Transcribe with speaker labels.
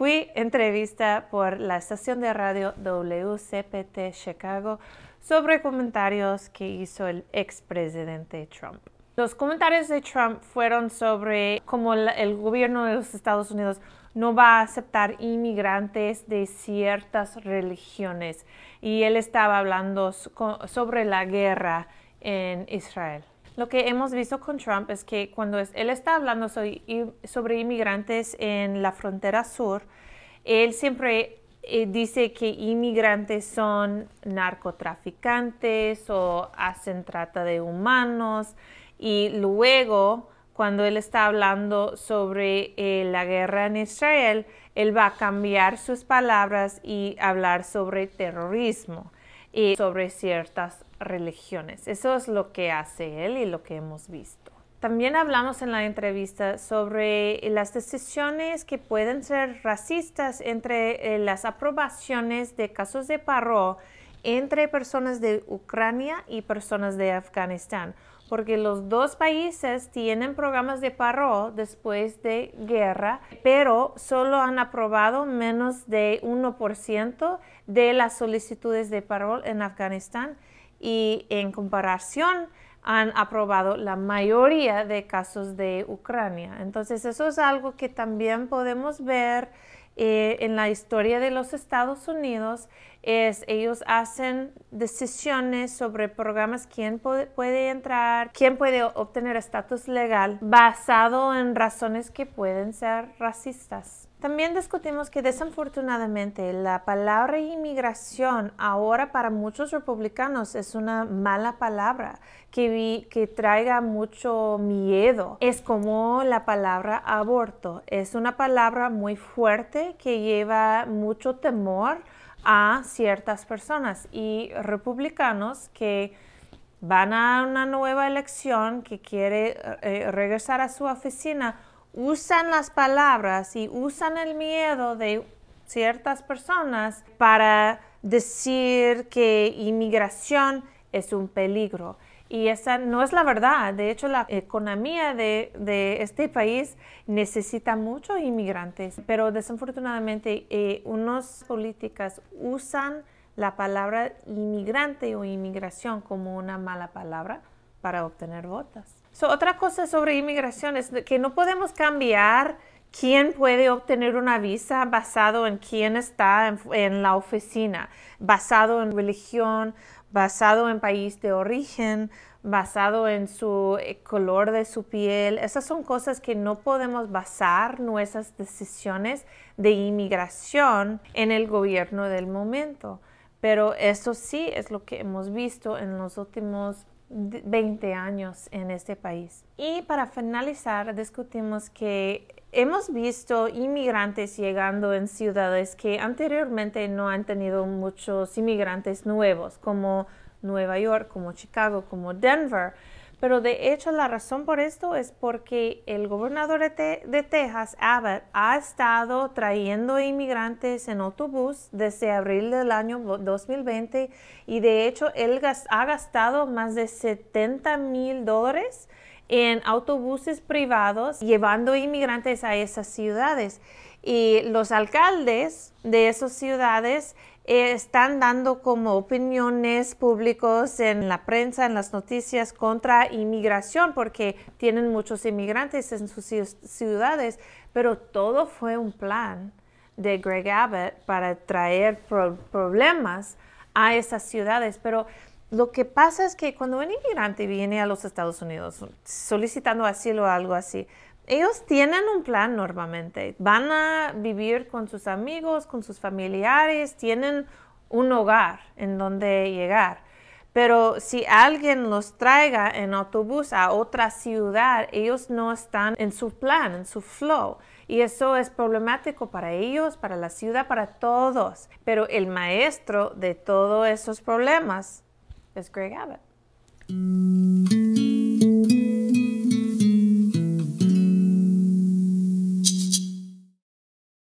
Speaker 1: Fui entrevista por la estación de radio WCPT Chicago sobre comentarios que hizo el expresidente Trump. Los comentarios de Trump fueron sobre cómo el gobierno de los Estados Unidos no va a aceptar inmigrantes de ciertas religiones y él estaba hablando sobre la guerra en Israel. Lo que hemos visto con Trump es que cuando él está hablando sobre, inmigrantes en la frontera sur, él siempre eh, dice que inmigrantes son narcotraficantes o hacen trata de humanos y luego cuando él está hablando sobre eh, la guerra en Israel, él va a cambiar sus palabras y hablar sobre terrorismo y sobre ciertas religiones. Eso es lo que hace él y lo que hemos visto. También hablamos en la entrevista sobre las decisiones que pueden ser racistas entre eh, las aprobaciones de casos de paro entre personas de Ucrania y personas de Afganistán, porque los dos países tienen programas de paro después de guerra, pero solo han aprobado menos de 1% de las solicitudes de paro en Afganistán y en comparación han aprobado la mayoría de casos de Ucrania. Entonces eso es algo que también podemos ver eh, en la historia de los Estados Unidos. Es, ellos hacen decisiones sobre programas, quién puede entrar, quién puede obtener estatus legal, basado en razones que pueden ser racistas. También discutimos que desafortunadamente la palabra inmigración ahora para muchos republicanos es una mala palabra que, que traiga mucho miedo. Es como la palabra aborto. Es una palabra muy fuerte que lleva mucho temor a ciertas personas y republicanos que van a una nueva elección, que quiere eh, regresar a su oficina usan las palabras y usan el miedo de ciertas personas para decir que inmigración es un peligro. Y esa no es la verdad. De hecho, la economía de, este país necesita muchos inmigrantes, pero desafortunadamente eh, unos unas políticas usan la palabra inmigrante o inmigración como una mala palabra para obtener votos otra cosa sobre inmigración es que no podemos cambiar quién puede obtener una visa basado en quién está en, en, la oficina, basado en religión, basado en país de origen, basado en su eh, color de su piel. Esas son cosas que no podemos basar nuestras decisiones de inmigración en el gobierno del momento. Pero eso sí es lo que hemos visto en los últimos 20 años en este país. Y para finalizar, discutimos que hemos visto inmigrantes llegando en ciudades que anteriormente no han tenido muchos inmigrantes nuevos, como Nueva York, como Chicago, como Denver. Pero de hecho la razón por esto es porque el gobernador de, Texas, Abbott, ha estado trayendo inmigrantes en autobús desde abril del año 2020 y de hecho él ha gastado más de 70 mil dólares en autobuses privados llevando inmigrantes a esas ciudades. Y los alcaldes de esas ciudades están dando como opiniones públicos en la prensa, en las noticias contra inmigración, porque tienen muchos inmigrantes en sus ciudades, pero todo fue un plan de Greg Abbott para traer problemas a esas ciudades, pero lo que pasa es que cuando un inmigrante viene a los Estados Unidos solicitando asilo o algo así, ellos tienen un plan normalmente. Van a vivir con sus amigos, con sus familiares, tienen un hogar en donde llegar. Pero si alguien los traiga en autobús a otra ciudad, ellos no están en su plan, en su flow. Y eso es problemático para ellos, para la ciudad, para todos. Pero el maestro de todos esos problemas es Greg Abbott.